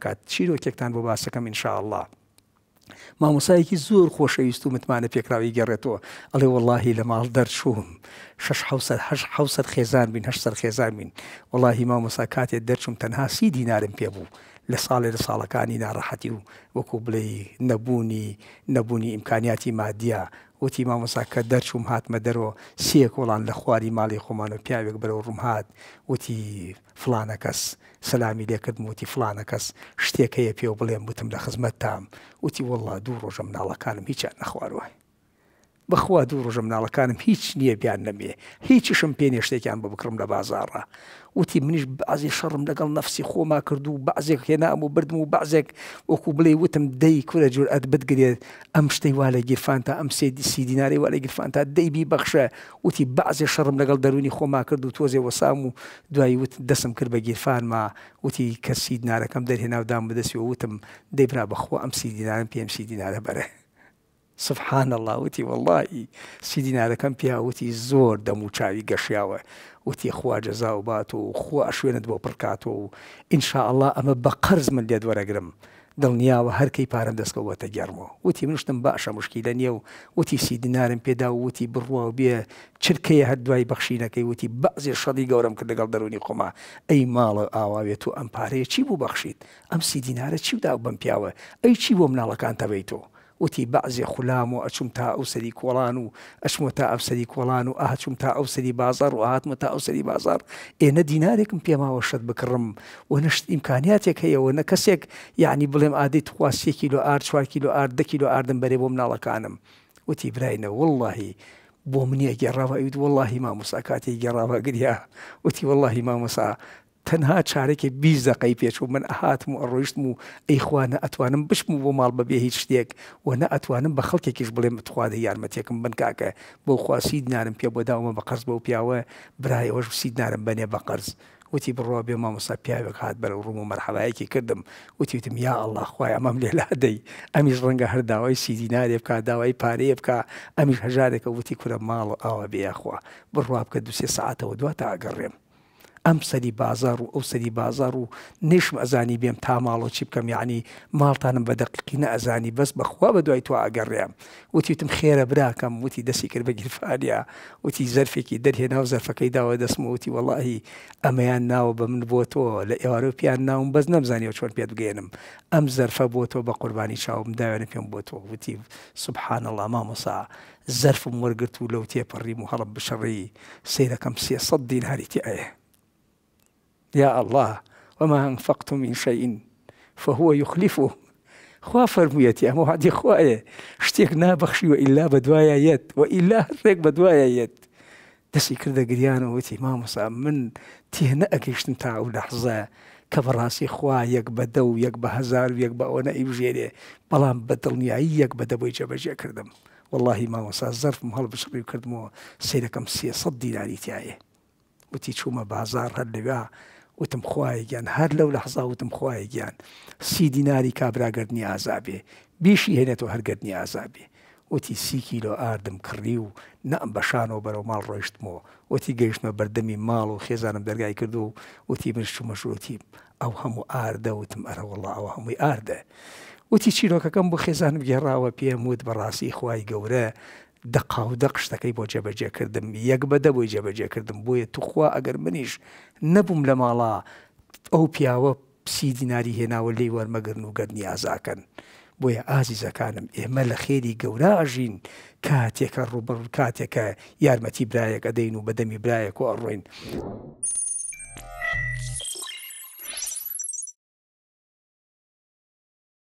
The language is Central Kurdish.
ئەکات چیرۆکێکتان بۆ باسەکەم انشاءله. مامۆسایەکی زۆر خۆشەویست و متمانە پێکراوی گەڕێتەوە ئەڵێ واللهی لە ماڵ دەرچووم ح خێزان بین ه خێزان بین واللهی مامۆسا کاتێک دەرچوم تەنها سی دینارم پێ بوو لە ساڵێ لە ساڵەکانی ناڕەحەتی و وەکو بڵێ نەبوونی نەبوونی ئیمکانیاتی مادیە وتی مامۆساکە دەرچوم هاتمە دەرەوە سێ کۆڵان لە خواری ماڵی خۆمان و پیاوێک بەرەو ڕوم هاات وتی فلانە کەس سەلامی لێکردم وتی فلانە کەس شتێکەیە پێ بڵێم بتم لە خزمەت تام وتی وەڵا دوو ڕۆژە مناڵەکانم هیچیان نەخواروای بەخوا دوو ڕژە مناڵەکانم هیچ نییە بیان نەمێ هیچیشم پێ نێشتێکیان بە بکڕم لە بازارڕە وتی منیش بازی شەڕم لەگەڵ نفسی خۆما کرد و بازێک هێنام و بردم و بازێک وەکو بڵێ وتم دەی کورە جورئەت بتگرێت ئەم شتەی وا لە گیرفانتا ئەم سێدی سی دیناری وا لە گیرفانتا دەیبی بەخشە وتی بازێ شەڕم لەگەڵ دەرونی خۆما کرد و تۆزێ وەسام و دوایی وت دەسم کرد بە گیرفانما وتی کە سی دینارەکەم دەرهێناودام بدەسی و وتم دەیبرا بەخۆ ئەم سی دینارم پێم سی دینارە بەرە سبحان الله وتی واللهی سیدی نادەکەم پیاوتی زۆر دەم و چاوی گەشیاوە وتی خوا جەزا و بات و خوا شوێنت بۆ پڕکاتەوە و ئینشاء الله ئەمە بە قرز من لێت وەرەگرم دڵنیاوە هەرکەی پارەم دەستکەوتە گەرمەوە وتی منشتم باشە مشکیلە نییە و وتی سیدینارم پێدا و وتی بڕوە و بێ چرکەیە هەر دوای بەخشینەکەی وتی بەعزی شەڵی گەورم کرد لەگەڵ دەرونی خۆما ئەی ماڵە ئاواوێت و ئەم پارەیە چی بوو بەخشید ئەم سیدینارە چی ودا بم پیاوە ئەی چی بۆ مناڵەکان تەبیت تۆ وتی بەعزێ خولام و ئەچوم تا ئەوسری کۆڵان و ئەشمە تا ئەفسری کۆڵان و ئاهچوم تا ئەوسری بازار و هاتمە تا ئەوسری بازار ئێنە دینارێکم پێماوە شت بکڕم و نەشت ئیمکاناتێک هەیەەوە نە کەسێک یعنی بڵێم ئادەی توخواسی کیلو ئار چوار کیلو ئاردە کیلو ئاردم بەرێ بۆ مناڵەکانم وتی براینە واللهی بۆ منیە گێڕاوە ئەوید واللهی مامۆسا کاتی گێڕاوە گریا وتی واللهی مامۆسا تەنها چارێکی بیست دقەی پێچوو من ئەهاتم و ڕۆیشتم و ئەیخواانە ئەتوانم بشم و بۆ ماڵ بەبێ هیچ شتێک و نە ئەتوانم بە خەڵکێکیش بڵێم بتخواادە یارمەتێکم بن کاکە بۆ خواسی دنارم پێ بۆ داومە بە قەرز بۆ پیاوە برایەوەش وسی دنارم بنێ بە قەرز. وتی بڕوا بێ مامۆسا پیاوێک هاات بەرە ڕوم و مەرحەبایەکی کردم وتیتم یا الله خخوای ئەمەم لێلادەی ئەمیش ڕەنگە هەر داوای سیدینارێ بکە داوای پارەیە بکە ئەمیش هەژارێکە وتی کورە ماڵ ئاوە بێخوا بڕوا بکە دوسێ ساعتەوە دواتە ئاگەڕێم. ئەم سەری بازار و ئەو سەری بازار و نشم ئەزانی بێم تا ماڵۆ چی بکەم یعنی ماڵتانم بە دەقیقی نە ئەزانی بەس بەخوا بە دوای تو ئاگەڕێم وتیتم خێرە براکەم وتی دەستی کرد بە گیرفانیا وتی زەرفێکی دەرهێنا و زەرفەکەی داوە دەسم وتی وەڵی ئەمەیان ناوە بە من بۆ تۆ لە ئێوارۆپیان ناوم بەس نەمزانانی چۆن پێت بگەێنم ئەم زەرفە بۆ تۆ بە قوربانی چاوم داوێنە پێم بۆ تۆ وتی سبحان الله مامۆسا زەرفم وەرگرت و لەو تێپەڕیم و هەڵب بشەڕی سیرەکەم سێ سەد دین هەریتی ئەیە يا الله وما أنفقت من شيء فهو يخلفه خوا فرميت يا موعدي خوايا اشتيك إيه، بخشي وإلا بدوايا يد وإلا هرق بدوايا يد دسي كردا قريانا وتي ما مصا من تهنا أكيش نتاعو لحظة كبراسي خوا يك بدو يك بهزار يك بأونا إبجيري بلان بدلني يك بدو يجب كردم والله ما وصا الظرف مهل بشري كردمو سيركم سي صدي لعلي تيايه وتي تشوما بازار هالدبا وتم خوای گیان هەر لەو لە حزا وتم خوای گیان سی دیناری کابراگردنی ئازابێ بیشی هێنێتەوە هەرگردنی ئازابێ وتی سی کیلۆ ئاردم کڕی و نەم بەشانەوە بەرەو ماڵ ڕۆیشتمەوە وتی گەیشتمە بەردەمی ماڵ و خێزانم دەرگای کردو و وتی منشومەشوتی ئەو هەموو ئاردە وتم ئەرەوەڵا ئەوە هەمووی ئاردە. وتی چیرۆکەکەم بۆ خێزانم گێڕاوە پێم وت بەڕاستی خی گەورە دەقاودە قشتەکەی بۆ جێبەجێکردم یەک بەدە بۆی جێبەجێکردم بۆیە توخوا ئەگەر منیش نەبووم لە ماڵا ئەو پیاوە پسی دیناری هێناوە لی وەرمەگرن و گەرنی ئازاکەن. بۆیە ئازیزەکانم ئێمە لە خێری گەورە ئاژین کاتێکە ڕوبڕ کاتێکە یارمەتی برایەک ئەدەین و بەدەمی برایەک و ئەڕۆین.